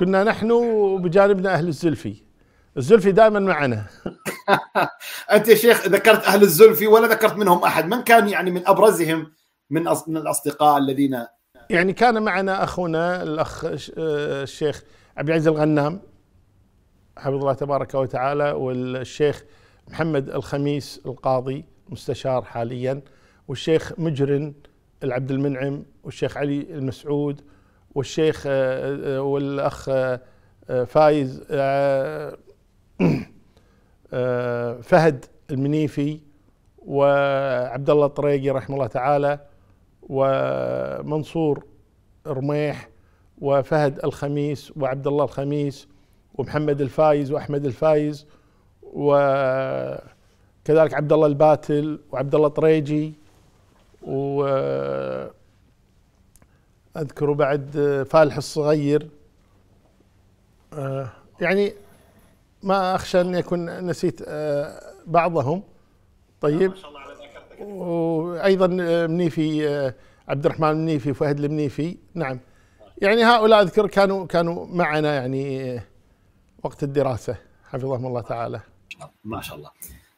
كنا نحن بجانبنا اهل الزلفي الزلفي دائما معنا انت يا شيخ ذكرت اهل الزلفي ولا ذكرت منهم احد من كان يعني من ابرزهم من من الاصدقاء الذين يعني كان معنا اخونا الاخ آه، الشيخ عبد العزيز الغنام حفظ الله تبارك وتعالى والشيخ محمد الخميس القاضي مستشار حاليا والشيخ مجرن العبد المنعم والشيخ علي المسعود والشيخ آه، آه، والاخ آه، فايز فهد المنيفي وعبد الله الطريقي رحمه الله تعالى ومنصور رميح وفهد الخميس وعبد الله الخميس ومحمد الفايز واحمد الفايز وكذلك عبد الله الباتل وعبد الله طريجي و اذكره بعد آه، فالح الصغير آه، يعني ما اخشى اني اكون نسيت آه، بعضهم طيب وايضا منيفي عبد الرحمن منيفي فهد المنيفي نعم يعني هؤلاء اذكر كانوا كانوا معنا يعني وقت الدراسه حفظهم الله تعالى ما شاء الله